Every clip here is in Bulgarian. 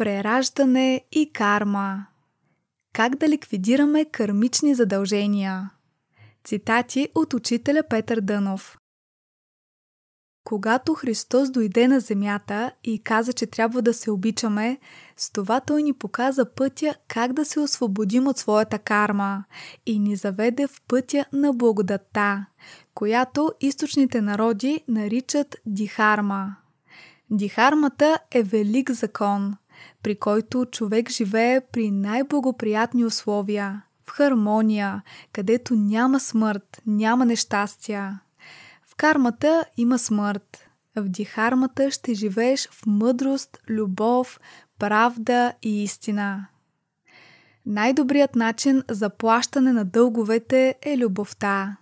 Прераждане и карма. Как да ликвидираме кармични задължения? Цитати от учителя Петър Дънов. Когато Христос дойде на земята и каза, че трябва да се обичаме, с това Той ни показа пътя как да се освободим от своята карма и ни заведе в пътя на благодатта, която източните народи наричат Дихарма. Дихармата е велик закон, при който човек живее при най-благоприятни условия, в хармония, където няма смърт, няма нещастия. В кармата има смърт. В дихармата ще живееш в мъдрост, любов, правда и истина. Най-добрият начин за плащане на дълговете е любовта.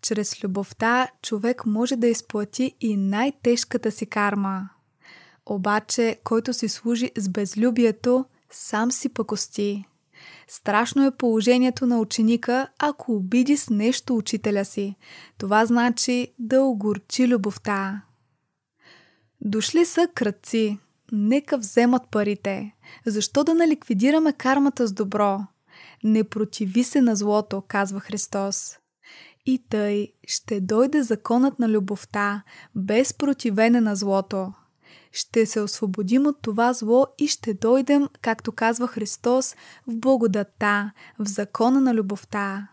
Чрез любовта човек може да изплати и най-тежката си карма – обаче, който си служи с безлюбието, сам си пъкости. Страшно е положението на ученика, ако обиди с нещо учителя си. Това значи да огорчи любовта. Дошли са кръци. Нека вземат парите. Защо да наликвидираме кармата с добро? Не противи се на злото, казва Христос. И тъй ще дойде законът на любовта, без противене на злото. Ще се освободим от това зло и ще дойдем, както казва Христос, в благодата, в закона на любовта.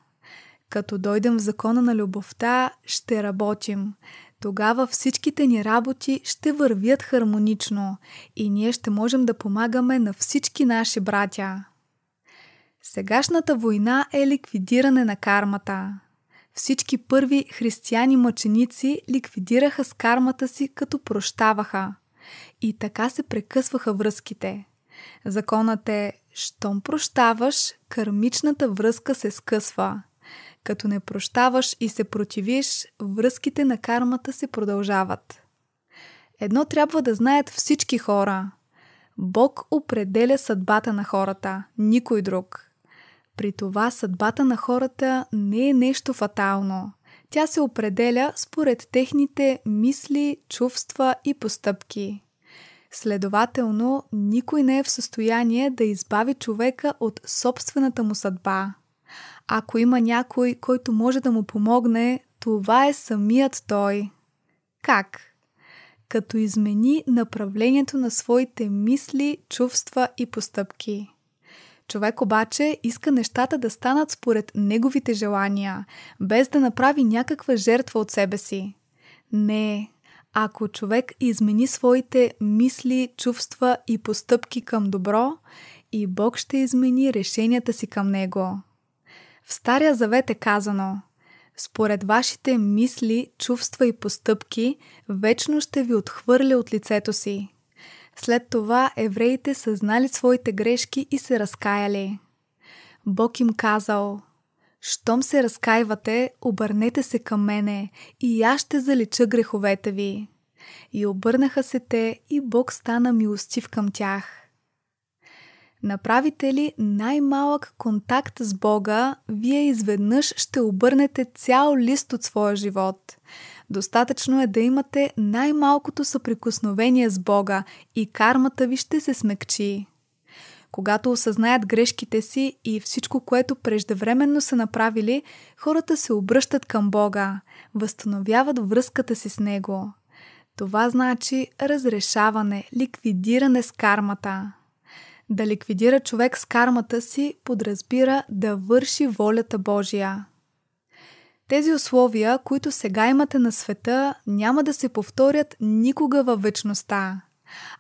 Като дойдем в закона на любовта, ще работим. Тогава всичките ни работи ще вървят хармонично и ние ще можем да помагаме на всички наши братя. Сегашната война е ликвидиране на кармата. Всички първи християни мъченици ликвидираха с кармата си, като прощаваха. И така се прекъсваха връзките. Законът е, щом прощаваш, кърмичната връзка се скъсва. Като не прощаваш и се противиш, връзките на кармата се продължават. Едно трябва да знаят всички хора. Бог определя съдбата на хората, никой друг. При това съдбата на хората не е нещо фатално. Тя се определя според техните мисли, чувства и постъпки. Следователно, никой не е в състояние да избави човека от собствената му съдба. Ако има някой, който може да му помогне, това е самият той. Как? Като измени направлението на своите мисли, чувства и постъпки. Човек обаче иска нещата да станат според неговите желания, без да направи някаква жертва от себе си. Не, ако човек измени своите мисли, чувства и постъпки към добро, и Бог ще измени решенията си към него. В Стария завет е казано: Според вашите мисли, чувства и постъпки, вечно ще ви отхвърля от лицето си. След това евреите съзнали своите грешки и се разкаяли. Бог им казал – щом се разкаивате, обърнете се към мене и аз ще залича греховете ви. И обърнаха се те и Бог стана милостив към тях. Направите ли най-малък контакт с Бога, вие изведнъж ще обърнете цял лист от своя живот. Достатъчно е да имате най-малкото съприкосновение с Бога и кармата ви ще се смекчи. Когато осъзнаят грешките си и всичко, което преждевременно са направили, хората се обръщат към Бога, възстановяват връзката си с Него. Това значи разрешаване, ликвидиране с кармата. Да ликвидира човек с кармата си подразбира да върши волята Божия. Тези условия, които сега имате на света, няма да се повторят никога във вечността.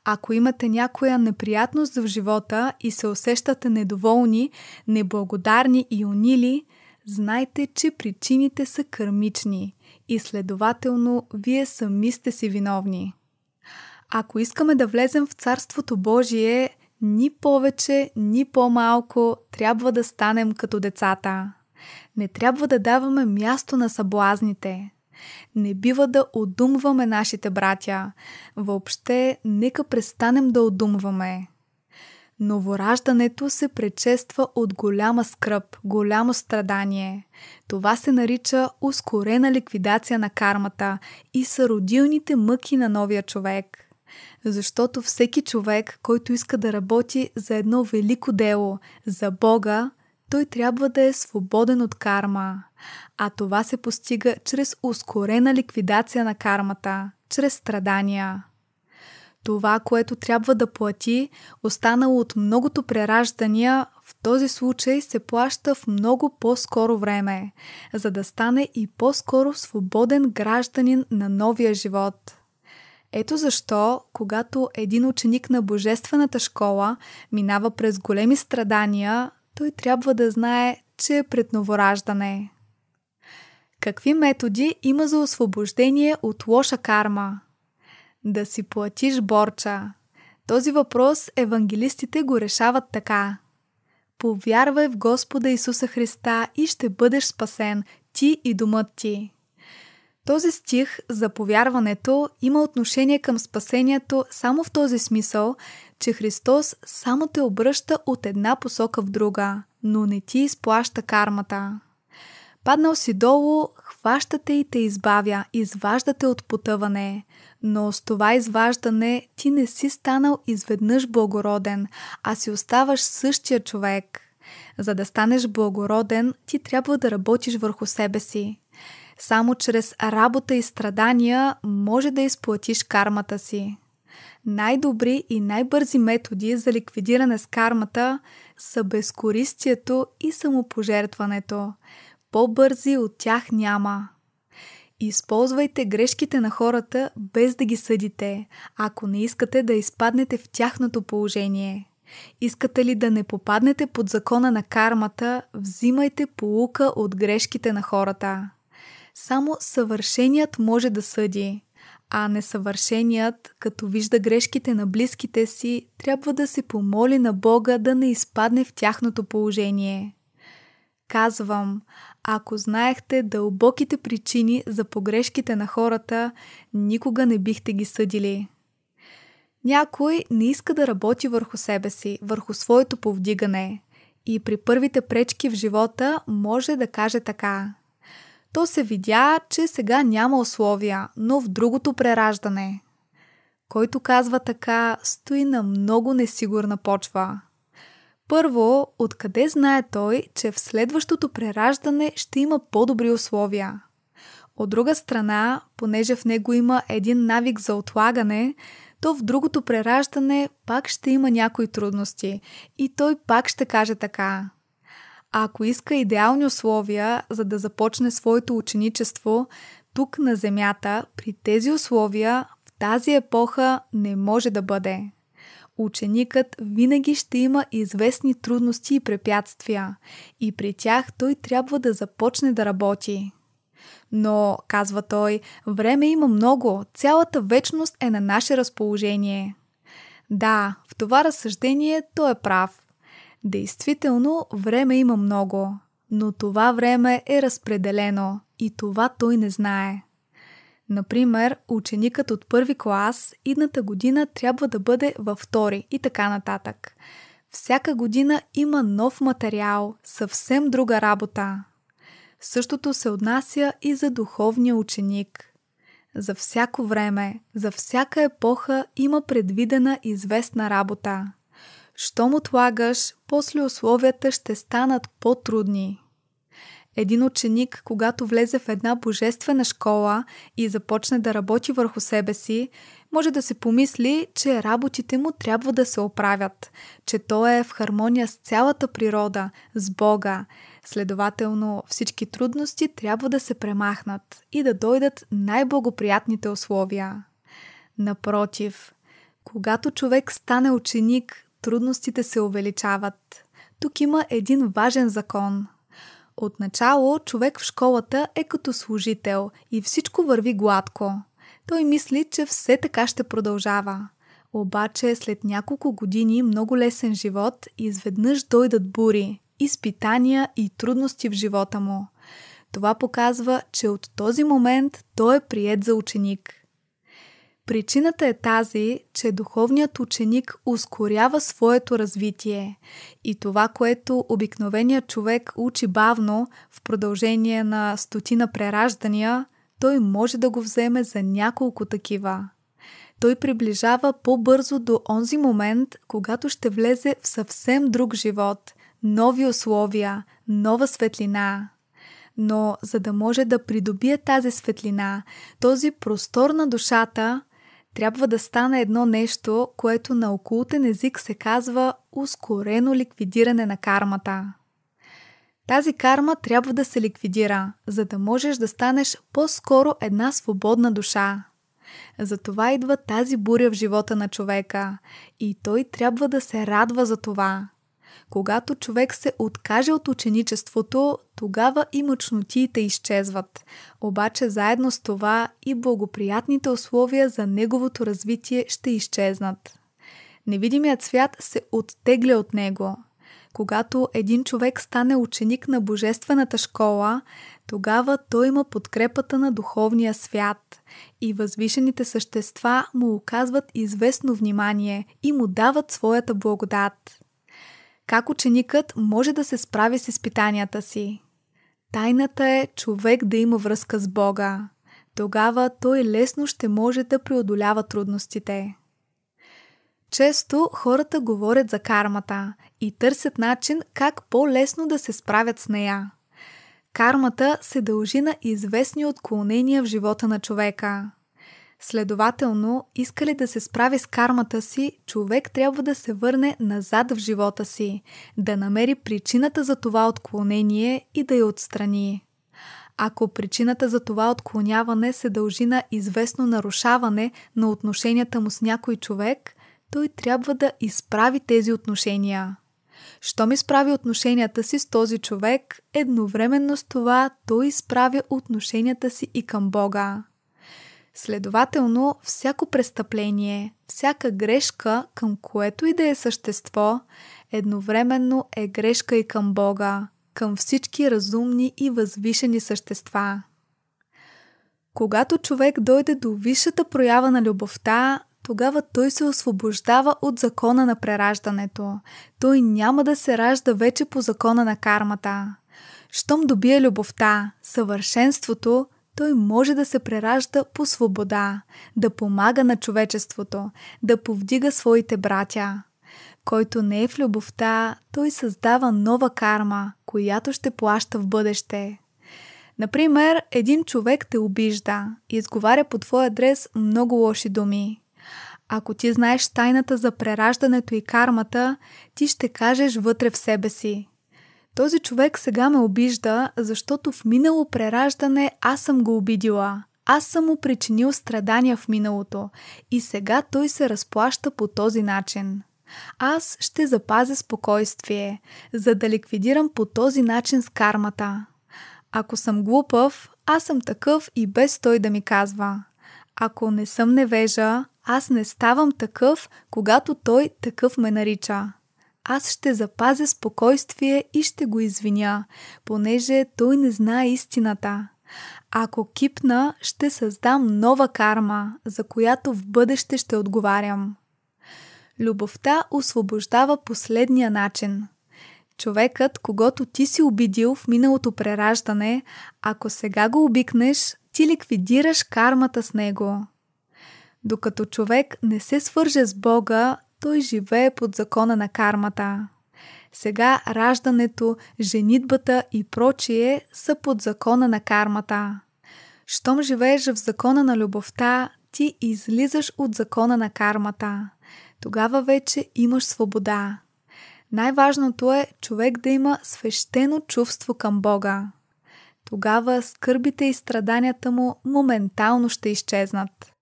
Ако имате някоя неприятност в живота и се усещате недоволни, неблагодарни и унили, знайте, че причините са кърмични и следователно вие сами сте си виновни. Ако искаме да влезем в Царството Божие, ни повече, ни по-малко трябва да станем като децата. Не трябва да даваме място на съблазните – не бива да одумваме нашите братя. Въобще, нека престанем да одумваме. Новораждането се предчества от голяма скръп, голямо страдание. Това се нарича ускорена ликвидация на кармата и са родилните мъки на новия човек. Защото всеки човек, който иска да работи за едно велико дело, за Бога, той трябва да е свободен от карма. А това се постига чрез ускорена ликвидация на кармата, чрез страдания. Това, което трябва да плати, останало от многото прераждания, в този случай се плаща в много по-скоро време, за да стане и по-скоро свободен гражданин на новия живот. Ето защо, когато един ученик на Божествената школа минава през големи страдания, той трябва да знае, че е пред новораждане. Какви методи има за освобождение от лоша карма? Да си платиш борча. Този въпрос евангелистите го решават така. Повярвай в Господа Исуса Христа и ще бъдеш спасен, ти и думът ти. Този стих за повярването има отношение към спасението само в този смисъл, че Христос само те обръща от една посока в друга, но не ти изплаща кармата. Паднал си долу, хващате и те избавя, изваждате от потъване. Но с това изваждане ти не си станал изведнъж благороден, а си оставаш същия човек. За да станеш благороден, ти трябва да работиш върху себе си. Само чрез работа и страдания може да изплатиш кармата си. Най-добри и най-бързи методи за ликвидиране с кармата са безкористието и самопожертването. По-бързи от тях няма. Използвайте грешките на хората без да ги съдите, ако не искате да изпаднете в тяхното положение. Искате ли да не попаднете под закона на кармата, взимайте полука от грешките на хората. Само съвършеният може да съди а несъвършеният, като вижда грешките на близките си, трябва да се помоли на Бога да не изпадне в тяхното положение. Казвам, ако знаехте дълбоките причини за погрешките на хората, никога не бихте ги съдили. Някой не иска да работи върху себе си, върху своето повдигане. И при първите пречки в живота може да каже така: то се видя, че сега няма условия, но в другото прераждане. Който казва така, стои на много несигурна почва. Първо, откъде знае той, че в следващото прераждане ще има по-добри условия? От друга страна, понеже в него има един навик за отлагане, то в другото прераждане пак ще има някои трудности и той пак ще каже така – а ако иска идеални условия, за да започне своето ученичество, тук на Земята, при тези условия, в тази епоха не може да бъде. Ученикът винаги ще има известни трудности и препятствия, и при тях той трябва да започне да работи. Но, казва той, време има много, цялата вечност е на наше разположение. Да, в това разсъждение той е прав. Действително, време има много, но това време е разпределено и това той не знае. Например, ученикът от първи клас идната година трябва да бъде във втори и така нататък. Всяка година има нов материал, съвсем друга работа. Същото се отнася и за духовния ученик. За всяко време, за всяка епоха има предвидена известна работа. Щом отлагаш, после условията ще станат по-трудни. Един ученик, когато влезе в една божествена школа и започне да работи върху себе си, може да се помисли, че работите му трябва да се оправят, че той е в хармония с цялата природа, с Бога. Следователно, всички трудности трябва да се премахнат и да дойдат най-благоприятните условия. Напротив, когато човек стане ученик трудностите се увеличават. Тук има един важен закон. Отначало човек в школата е като служител и всичко върви гладко. Той мисли, че все така ще продължава. Обаче след няколко години много лесен живот изведнъж дойдат бури, изпитания и трудности в живота му. Това показва, че от този момент той е прият за ученик – Причината е тази, че духовният ученик ускорява своето развитие и това, което обикновеният човек учи бавно в продължение на стотина прераждания, той може да го вземе за няколко такива. Той приближава по-бързо до онзи момент, когато ще влезе в съвсем друг живот, нови условия, нова светлина но за да може да придобие тази светлина, този простор на душата, трябва да стане едно нещо, което на окултен език се казва ускорено ликвидиране на кармата. Тази карма трябва да се ликвидира, за да можеш да станеш по-скоро една свободна душа. Затова идва тази буря в живота на човека и той трябва да се радва за това, когато човек се откаже от ученичеството, тогава и мъчнотиите изчезват. Обаче заедно с това и благоприятните условия за неговото развитие ще изчезнат. Невидимият свят се оттегля от него. Когато един човек стане ученик на Божествената школа, тогава той има подкрепата на духовния свят и възвишените същества му оказват известно внимание и му дават своята благодат как ученикът може да се справи с изпитанията си. Тайната е човек да има връзка с Бога. Тогава той лесно ще може да преодолява трудностите. Често хората говорят за кармата и търсят начин как по-лесно да се справят с нея. Кармата се дължи на известни отклонения в живота на човека – Следователно, иска ли да се справи с кармата си, човек трябва да се върне назад в живота си, да намери причината за това отклонение и да я отстрани. Ако причината за това отклоняване се дължи на известно нарушаване на отношенията му с някой човек, той трябва да изправи тези отношения. Щом изправи отношенията си с този човек, едновременно с това той изправя отношенията си и към Бога. Следователно, всяко престъпление, всяка грешка, към което и да е същество, едновременно е грешка и към Бога, към всички разумни и възвишени същества. Когато човек дойде до висшата проява на любовта, тогава той се освобождава от закона на прераждането. Той няма да се ражда вече по закона на кармата. Щом добие любовта, съвършенството, той може да се преражда по свобода, да помага на човечеството, да повдига своите братя. Който не е в любовта, той създава нова карма, която ще плаща в бъдеще. Например, един човек те обижда и изговаря по твой адрес много лоши думи. Ако ти знаеш тайната за прераждането и кармата, ти ще кажеш вътре в себе си – този човек сега ме обижда, защото в минало прераждане аз съм го обидила. Аз съм му причинил страдания в миналото и сега той се разплаща по този начин. Аз ще запазя спокойствие, за да ликвидирам по този начин с кармата. Ако съм глупав, аз съм такъв и без той да ми казва. Ако не съм невежа, аз не ставам такъв, когато той такъв ме нарича аз ще запазя спокойствие и ще го извиня, понеже той не знае истината. Ако кипна, ще създам нова карма, за която в бъдеще ще отговарям. Любовта освобождава последния начин. Човекът, когато ти си обидил в миналото прераждане, ако сега го обикнеш, ти ликвидираш кармата с него. Докато човек не се свърже с Бога, той живее под закона на кармата. Сега раждането, женитбата и прочие са под закона на кармата. Щом живееш в закона на любовта, ти излизаш от закона на кармата. Тогава вече имаш свобода. Най-важното е човек да има свещено чувство към Бога. Тогава скърбите и страданията му моментално ще изчезнат.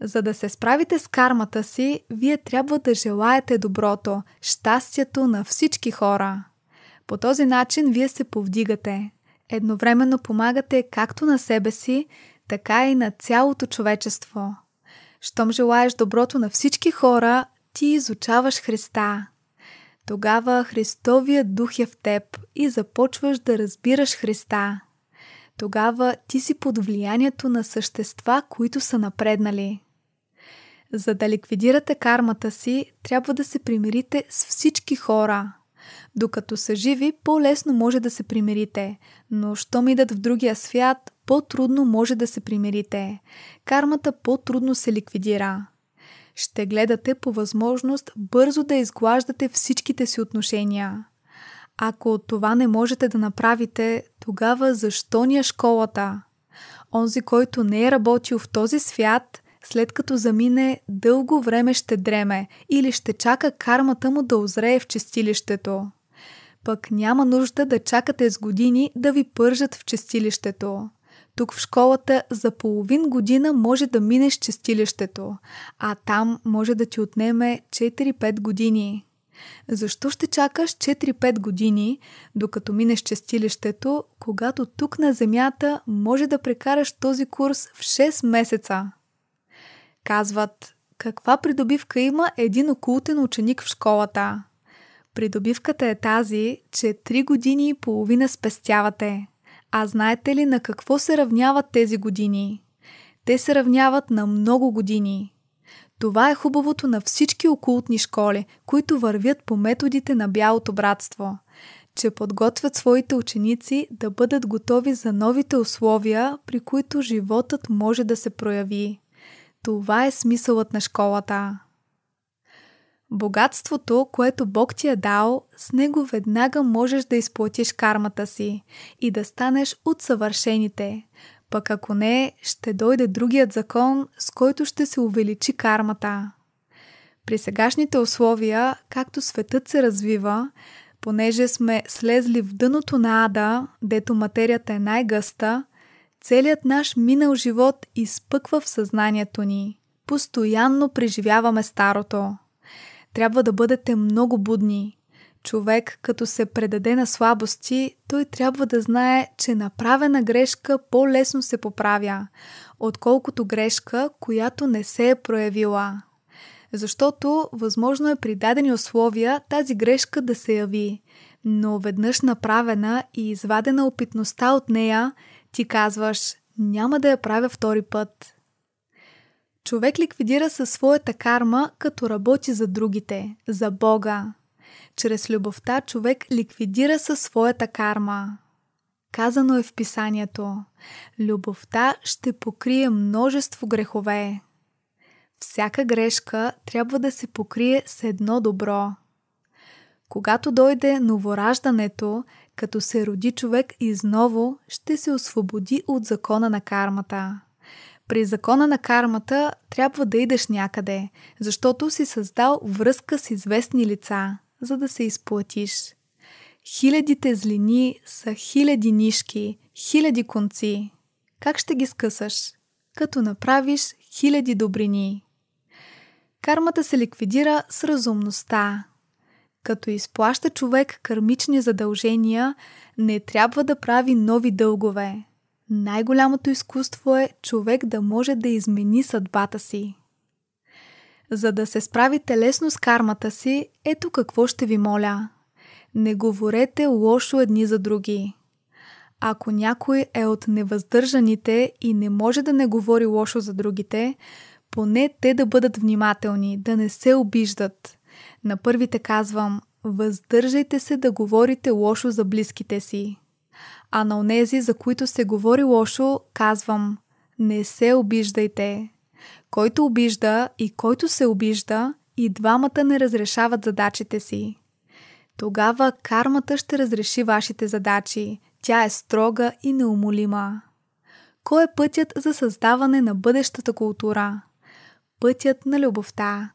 За да се справите с кармата си, вие трябва да желаете доброто, щастието на всички хора. По този начин вие се повдигате. Едновременно помагате както на себе си, така и на цялото човечество. Щом желаеш доброто на всички хора, ти изучаваш Христа. Тогава Христовия дух е в теб и започваш да разбираш Христа. Тогава ти си под влиянието на същества, които са напреднали. За да ликвидирате кармата си, трябва да се примирите с всички хора. Докато са живи, по-лесно може да се примирите, но щом идат в другия свят, по-трудно може да се примирите. Кармата по-трудно се ликвидира. Ще гледате по възможност бързо да изглаждате всичките си отношения. Ако това не можете да направите, тогава защо ни е школата? Онзи, който не е работил в този свят, след като замине, дълго време ще дреме или ще чака кармата му да озрее в чистилището. Пък няма нужда да чакате с години да ви пържат в чистилището. Тук в школата за половин година може да минеш чистилището, а там може да ти отнеме 4-5 години. Защо ще чакаш 4-5 години, докато минеш честилището, когато тук на Земята може да прекараш този курс в 6 месеца? Казват, каква придобивка има един окултен ученик в школата? Придобивката е тази, че 3 години и половина спестявате. А знаете ли на какво се равняват тези години? Те се равняват на много години. Това е хубавото на всички окултни школи, които вървят по методите на Бялото братство че подготвят своите ученици да бъдат готови за новите условия, при които животът може да се прояви. Това е смисълът на школата. Богатството, което Бог ти е дал, с него веднага можеш да изплатиш кармата си и да станеш от съвършените. Пък ако не, ще дойде другият закон, с който ще се увеличи кармата. При сегашните условия, както светът се развива, понеже сме слезли в дъното на ада, дето материята е най-гъста – Целият наш минал живот изпъква в съзнанието ни. Постоянно преживяваме старото. Трябва да бъдете много будни. Човек, като се предаде на слабости, той трябва да знае, че направена грешка по-лесно се поправя, отколкото грешка, която не се е проявила. Защото възможно е при дадени условия тази грешка да се яви, но веднъж направена и извадена опитността от нея – ти казваш, няма да я правя втори път. Човек ликвидира със своята карма, като работи за другите, за Бога. Чрез любовта човек ликвидира със своята карма. Казано е в писанието: Любовта ще покрие множество грехове. Всяка грешка трябва да се покрие с едно добро. Когато дойде новораждането, като се роди човек изново, ще се освободи от закона на кармата. При закона на кармата трябва да идеш някъде, защото си създал връзка с известни лица, за да се изплатиш. Хилядите злини са хиляди нишки, хиляди конци. Как ще ги скъсаш? Като направиш хиляди добрини. Кармата се ликвидира с разумността, като изплаща човек кърмични задължения, не трябва да прави нови дългове. Най-голямото изкуство е човек да може да измени съдбата си. За да се справи телесно с кармата си, ето какво ще ви моля. Не говорете лошо едни за други. Ако някой е от невъздържаните и не може да не говори лошо за другите, поне те да бъдат внимателни, да не се обиждат. На първите казвам, въздържайте се да говорите лошо за близките си. А на онези, за които се говори лошо, казвам, не се обиждайте. Който обижда и който се обижда, и двамата не разрешават задачите си. Тогава кармата ще разреши вашите задачи. Тя е строга и неумолима. Кой е пътят за създаване на бъдещата култура? Пътят на любовта.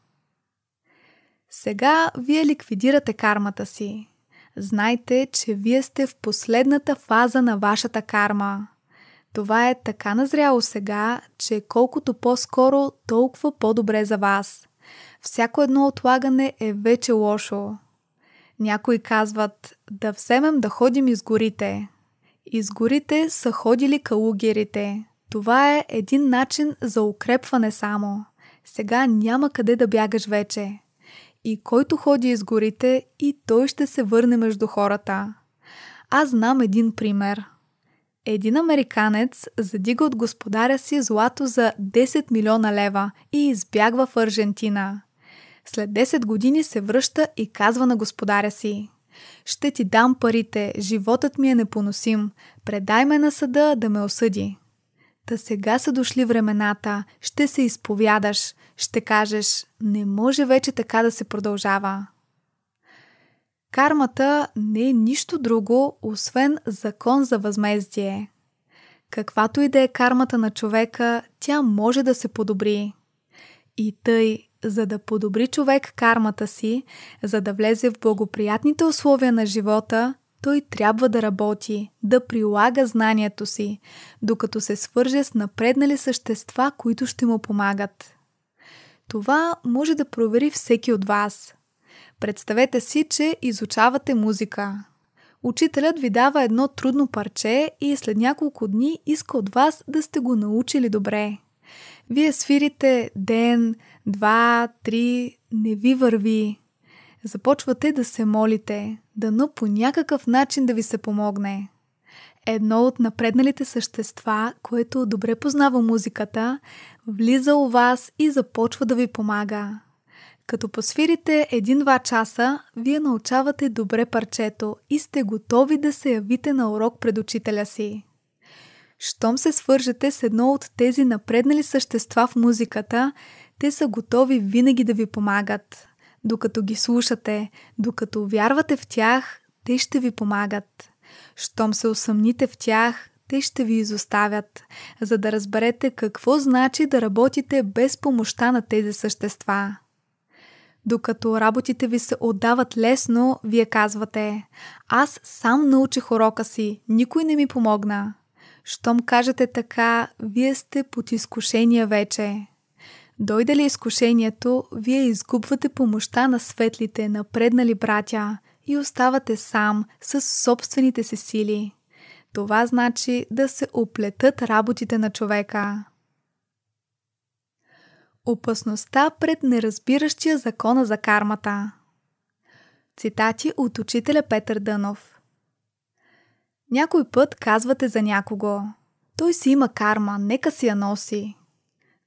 Сега вие ликвидирате кармата си. Знайте, че вие сте в последната фаза на вашата карма. Това е така назряло сега, че колкото по-скоро, толкова по-добре за вас. Всяко едно отлагане е вече лошо. Някои казват да вземем да ходим из горите. Из горите са ходили калугерите. Това е един начин за укрепване само. Сега няма къде да бягаш вече. И който ходи из горите, и той ще се върне между хората. Аз знам един пример. Един американец задига от господаря си злато за 10 милиона лева и избягва в Аржентина. След 10 години се връща и казва на господаря си «Ще ти дам парите, животът ми е непоносим, предай ме на съда да ме осъди». Та сега са дошли времената, ще се изповядаш, ще кажеш, не може вече така да се продължава. Кармата не е нищо друго, освен закон за възмездие. Каквато и да е кармата на човека, тя може да се подобри. И тъй, за да подобри човек кармата си, за да влезе в благоприятните условия на живота, той трябва да работи, да прилага знанието си, докато се свърже с напреднали същества, които ще му помагат. Това може да провери всеки от вас. Представете си, че изучавате музика. Учителят ви дава едно трудно парче и след няколко дни иска от вас да сте го научили добре. Вие свирите ден, два, три, не ви върви. Започвате да се молите, Дано по някакъв начин да ви се помогне. Едно от напредналите същества, което добре познава музиката, влиза у вас и започва да ви помага. Като посвирите един-два часа, вие научавате добре парчето и сте готови да се явите на урок пред учителя си. Щом се свържете с едно от тези напреднали същества в музиката, те са готови винаги да ви помагат докато ги слушате, докато вярвате в тях, те ще ви помагат. Щом се усъмните в тях, те ще ви изоставят, за да разберете какво значи да работите без помощта на тези същества. Докато работите ви се отдават лесно, вие казвате «Аз сам научих урока си, никой не ми помогна». Щом кажете така, вие сте под изкушение вече. Дойде ли изкушението, вие изгубвате помощта на светлите, напреднали братя и оставате сам с собствените си сили. Това значи да се оплетат работите на човека. Опасността пред неразбиращия закона за кармата. Цитати от учителя Петър Дънов. Някой път казвате за някого. Той си има карма, нека си я носи.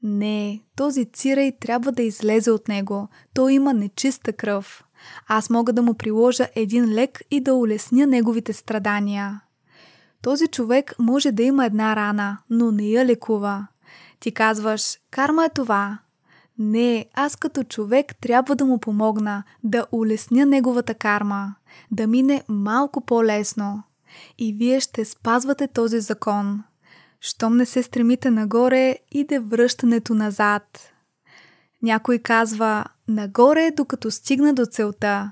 Не, този цирай трябва да излезе от него. Той има нечиста кръв. Аз мога да му приложа един лек и да улесня неговите страдания. Този човек може да има една рана, но не я лекува. Ти казваш, карма е това. Не, аз като човек трябва да му помогна, да улесня неговата карма, да мине малко по-лесно. И вие ще спазвате този закон щом не се стремите нагоре, иде връщането назад. Някой казва нагоре, докато стигна до целта.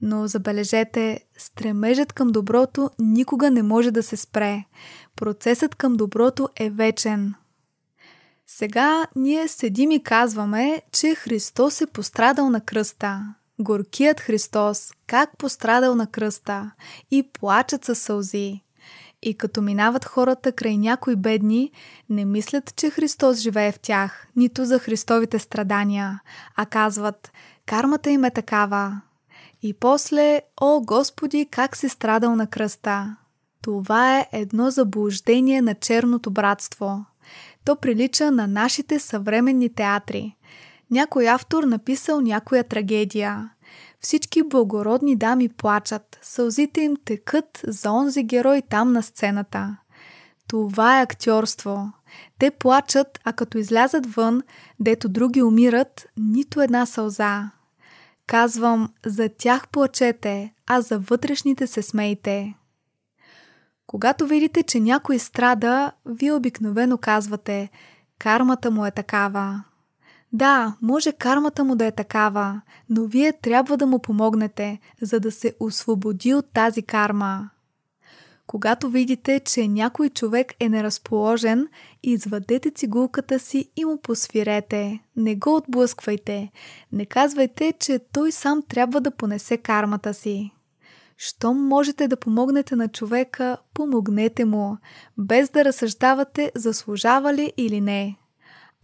Но забележете, стремежът към доброто никога не може да се спре. Процесът към доброто е вечен. Сега ние седим и казваме, че Христос е пострадал на кръста. Горкият Христос, как пострадал на кръста и плачат със сълзи и като минават хората край някои бедни, не мислят, че Христос живее в тях, нито за Христовите страдания, а казват «Кармата им е такава». И после «О, Господи, как си страдал на кръста!» Това е едно заблуждение на черното братство. То прилича на нашите съвременни театри. Някой автор написал някоя трагедия – всички благородни дами плачат, сълзите им текат за онзи герой там на сцената. Това е актьорство. Те плачат, а като излязат вън, дето други умират, нито една сълза. Казвам, за тях плачете, а за вътрешните се смейте. Когато видите, че някой страда, вие обикновено казвате, кармата му е такава. Да, може кармата му да е такава, но вие трябва да му помогнете, за да се освободи от тази карма. Когато видите, че някой човек е неразположен, извадете цигулката си и му посвирете. Не го отблъсквайте. Не казвайте, че той сам трябва да понесе кармата си. Щом можете да помогнете на човека, помогнете му, без да разсъждавате заслужава ли или не.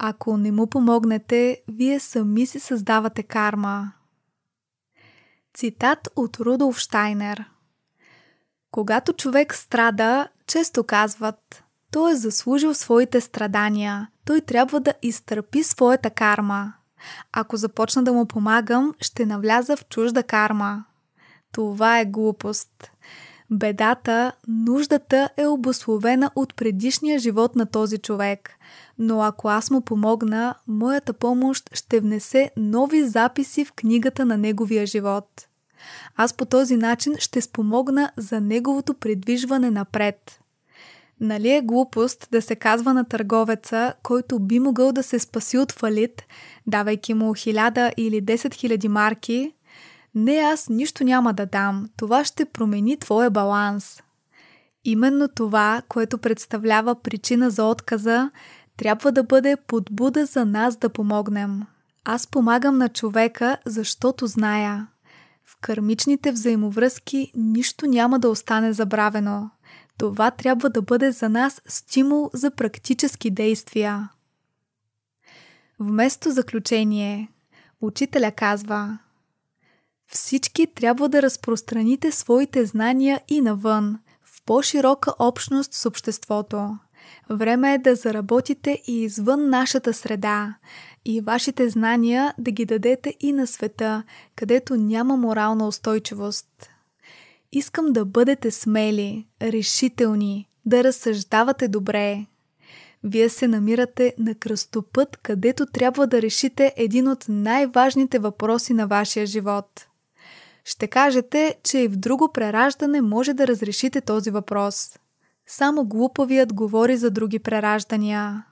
Ако не му помогнете, вие сами си създавате карма. Цитат от Рудолф Штайнер Когато човек страда, често казват той е заслужил своите страдания. Той трябва да изтърпи своята карма. Ако започна да му помагам, ще навляза в чужда карма. Това е глупост. Бедата, нуждата е обословена от предишния живот на този човек. Но ако аз му помогна, моята помощ ще внесе нови записи в книгата на неговия живот. Аз по този начин ще спомогна за неговото предвижване напред. Нали е глупост да се казва на търговеца, който би могъл да се спаси от фалит, давайки му 1000 или 10 000 марки, не, аз нищо няма да дам. Това ще промени твоя баланс. Именно това, което представлява причина за отказа, трябва да бъде подбуда за нас да помогнем. Аз помагам на човека, защото зная. В кърмичните взаимовръзки нищо няма да остане забравено. Това трябва да бъде за нас стимул за практически действия. Вместо заключение, учителя казва – всички трябва да разпространите своите знания и навън, в по-широка общност с обществото. Време е да заработите и извън нашата среда и вашите знания да ги дадете и на света, където няма морална устойчивост. Искам да бъдете смели, решителни, да разсъждавате добре. Вие се намирате на кръстопът, където трябва да решите един от най-важните въпроси на вашия живот – ще кажете, че и в друго прераждане може да разрешите този въпрос. Само глупавият говори за други прераждания.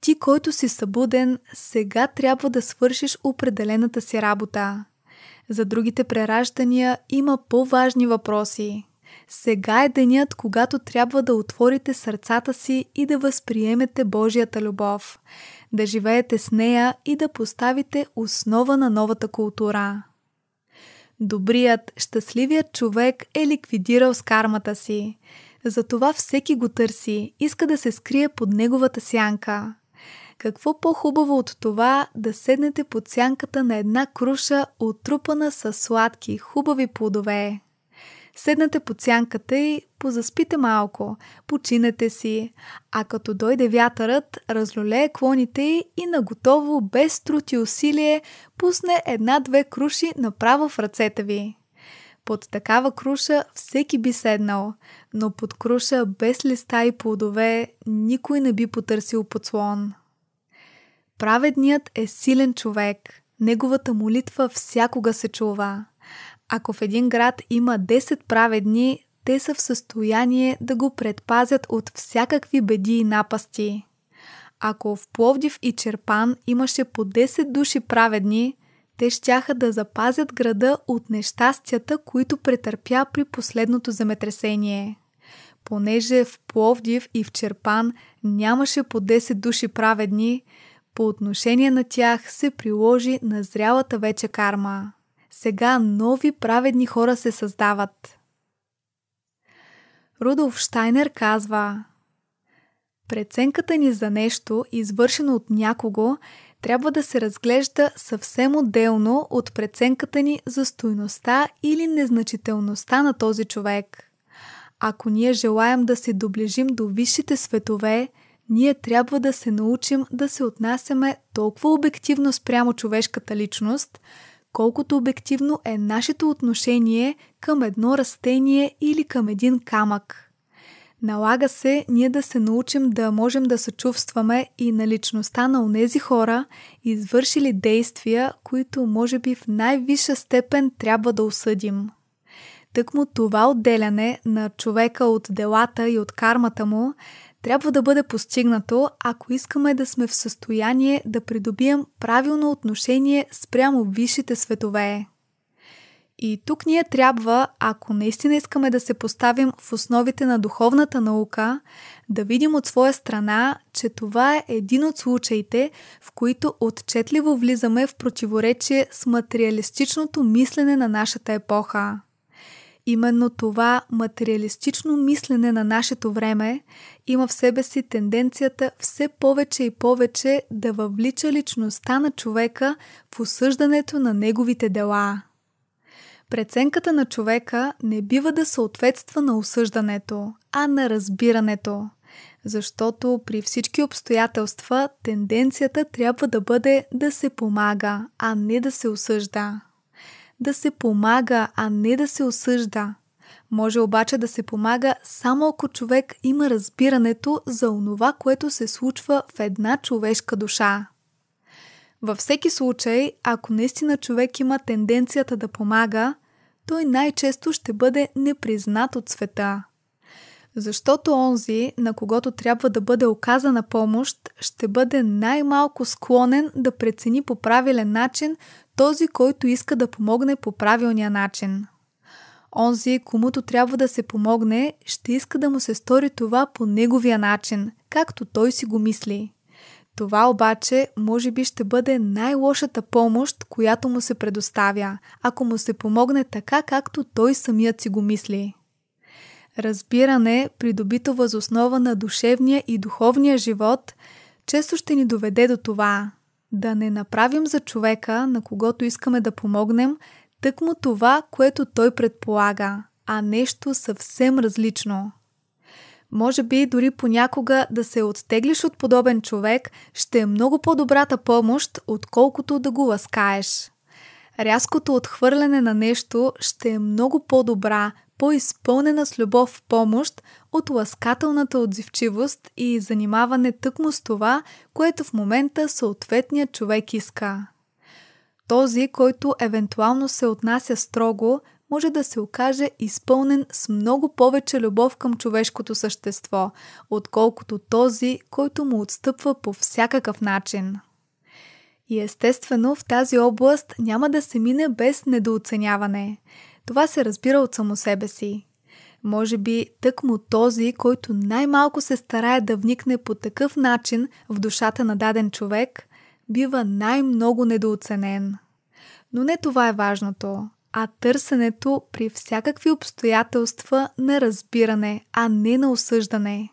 Ти, който си събуден, сега трябва да свършиш определената си работа. За другите прераждания има по-важни въпроси. Сега е денят, когато трябва да отворите сърцата си и да възприемете Божията любов, да живеете с нея и да поставите основа на новата култура. Добрият, щастливият човек е ликвидирал с кармата си. Затова всеки го търси, иска да се скрие под неговата сянка. Какво по-хубаво от това да седнете под сянката на една круша, отрупана с сладки, хубави плодове? Седнете под сянката и позаспите малко, починете си, а като дойде вятърът, разлюлее клоните и наготово, без труд и усилие, пусне една-две круши направо в ръцете ви. Под такава круша всеки би седнал, но под круша без листа и плодове никой не би потърсил подслон. Праведният е силен човек, неговата молитва всякога се чува – ако в един град има 10 праведни, те са в състояние да го предпазят от всякакви беди и напасти. Ако в Пловдив и Черпан имаше по 10 души праведни, те щяха да запазят града от нещастията, които претърпя при последното земетресение. Понеже в Пловдив и в Черпан нямаше по 10 души праведни, по отношение на тях се приложи назрялата вече карма. Сега нови праведни хора се създават. Рудолф Штайнер казва Преценката ни за нещо, извършено от някого, трябва да се разглежда съвсем отделно от преценката ни за стойността или незначителността на този човек. Ако ние желаем да се доближим до висшите светове, ние трябва да се научим да се отнасяме толкова обективно спрямо човешката личност – колкото обективно е нашето отношение към едно растение или към един камък. Налага се ние да се научим да можем да съчувстваме и на личността на онези хора, извършили действия, които може би в най-висша степен трябва да осъдим. Тъкмо това отделяне на човека от делата и от кармата му трябва да бъде постигнато, ако искаме да сме в състояние да придобием правилно отношение спрямо висшите светове. И тук ние трябва, ако наистина искаме да се поставим в основите на духовната наука, да видим от своя страна, че това е един от случаите, в които отчетливо влизаме в противоречие с материалистичното мислене на нашата епоха. Именно това материалистично мислене на нашето време има в себе си тенденцията все повече и повече да въвлича личността на човека в осъждането на неговите дела. Преценката на човека не бива да съответства на осъждането, а на разбирането, защото при всички обстоятелства тенденцията трябва да бъде да се помага, а не да се осъжда да се помага, а не да се осъжда. Може обаче да се помага само ако човек има разбирането за онова, което се случва в една човешка душа. Във всеки случай, ако наистина човек има тенденцията да помага, той най-често ще бъде непризнат от света. Защото онзи, на когото трябва да бъде оказана помощ, ще бъде най-малко склонен да прецени по правилен начин този, който иска да помогне по правилния начин. Онзи, комуто трябва да се помогне, ще иска да му се стори това по неговия начин, както той си го мисли. Това обаче, може би, ще бъде най-лошата помощ, която му се предоставя, ако му се помогне така, както той самият си го мисли. Разбиране, придобито възоснова на душевния и духовния живот, често ще ни доведе до това – да не направим за човека, на когото искаме да помогнем, тъкмо това, което той предполага, а нещо съвсем различно. Може би дори понякога да се оттеглиш от подобен човек ще е много по-добрата помощ, отколкото да го ласкаеш. Рязкото отхвърляне на нещо ще е много по-добра, по-изпълнена с любов в помощ от ласкателната отзивчивост и занимаване тъкмо с това, което в момента съответният човек иска. Този, който евентуално се отнася строго, може да се окаже изпълнен с много повече любов към човешкото същество, отколкото този, който му отстъпва по всякакъв начин. И естествено в тази област няма да се мине без недооценяване. Това се разбира от само себе си. Може би тъкмо този, който най-малко се старае да вникне по такъв начин в душата на даден човек, бива най-много недооценен. Но не това е важното, а търсенето при всякакви обстоятелства на разбиране, а не на осъждане.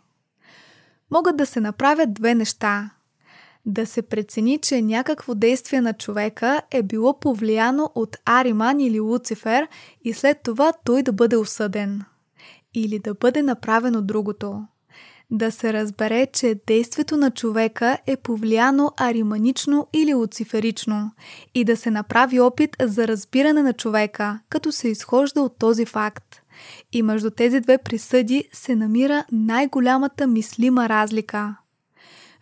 Могат да се направят две неща – да се прецени, че някакво действие на човека е било повлияно от Ариман или Луцифер и след това той да бъде осъден. Или да бъде направено другото. Да се разбере, че действието на човека е повлияно ариманично или луциферично и да се направи опит за разбиране на човека, като се изхожда от този факт – и между тези две присъди се намира най-голямата мислима разлика.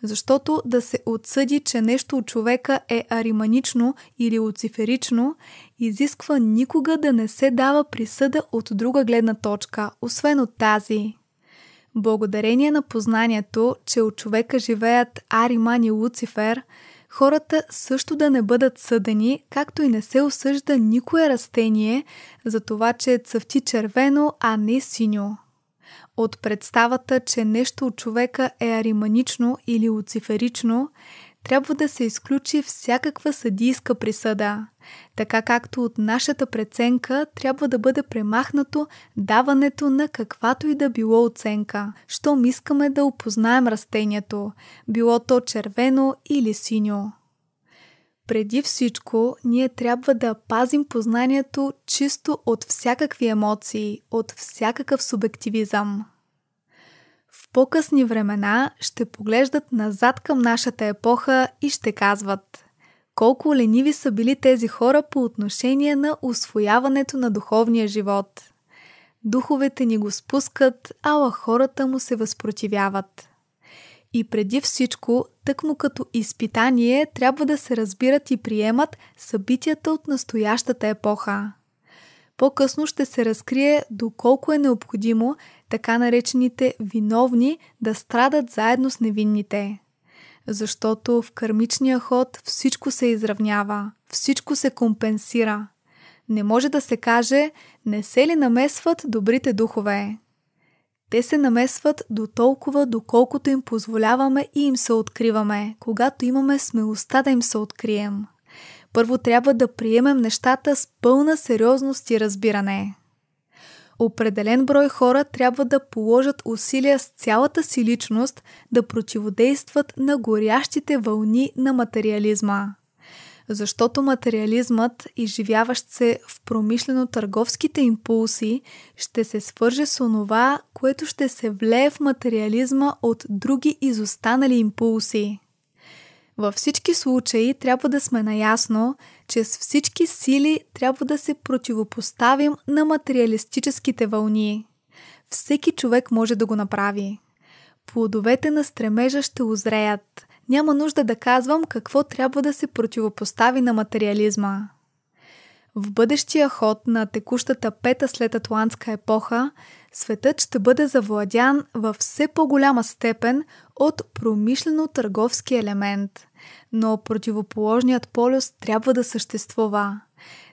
Защото да се отсъди, че нещо от човека е ариманично или луциферично, изисква никога да не се дава присъда от друга гледна точка, освен от тази. Благодарение на познанието, че от човека живеят Ариман и Луцифер, хората също да не бъдат съдени, както и не се осъжда никое растение за това, че е цъфти червено, а не синьо от представата, че нещо от човека е ариманично или луциферично, трябва да се изключи всякаква съдийска присъда, така както от нашата преценка трябва да бъде премахнато даването на каквато и да било оценка, щом искаме да опознаем растението, било то червено или синьо. Преди всичко, ние трябва да пазим познанието чисто от всякакви емоции, от всякакъв субективизъм по-късни времена ще поглеждат назад към нашата епоха и ще казват колко лениви са били тези хора по отношение на освояването на духовния живот. Духовете ни го спускат, ала хората му се възпротивяват. И преди всичко, тъкмо като изпитание, трябва да се разбират и приемат събитията от настоящата епоха. По-късно ще се разкрие доколко е необходимо така наречените виновни да страдат заедно с невинните. Защото в кармичния ход всичко се изравнява, всичко се компенсира. Не може да се каже, не се ли намесват добрите духове. Те се намесват до толкова, доколкото им позволяваме и им се откриваме, когато имаме смелостта да им се открием, първо трябва да приемем нещата с пълна сериозност и разбиране. Определен брой хора трябва да положат усилия с цялата си личност да противодействат на горящите вълни на материализма. Защото материализмът, изживяващ се в промишлено-търговските импулси, ще се свърже с онова, което ще се влее в материализма от други изостанали импулси. Във всички случаи трябва да сме наясно, че с всички сили трябва да се противопоставим на материалистическите вълни. Всеки човек може да го направи. Плодовете на стремежа ще озреят. Няма нужда да казвам какво трябва да се противопостави на материализма. В бъдещия ход на текущата пета след Атлантска епоха светът ще бъде завладян във все по-голяма степен от промишлено-търговски елемент. Но противоположният полюс трябва да съществува.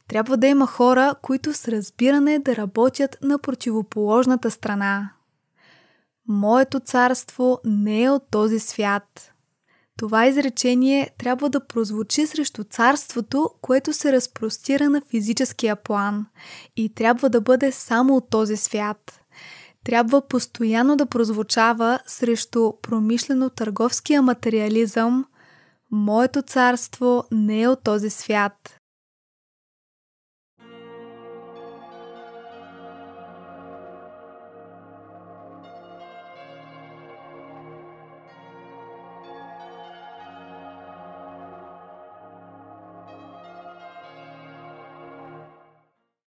Трябва да има хора, които с разбиране да работят на противоположната страна. Моето царство не е от този свят. Това изречение трябва да прозвучи срещу царството, което се разпростира на физическия план и трябва да бъде само от този свят трябва постоянно да прозвучава срещу промишлено-търговския материализъм Моето царство не е от този свят –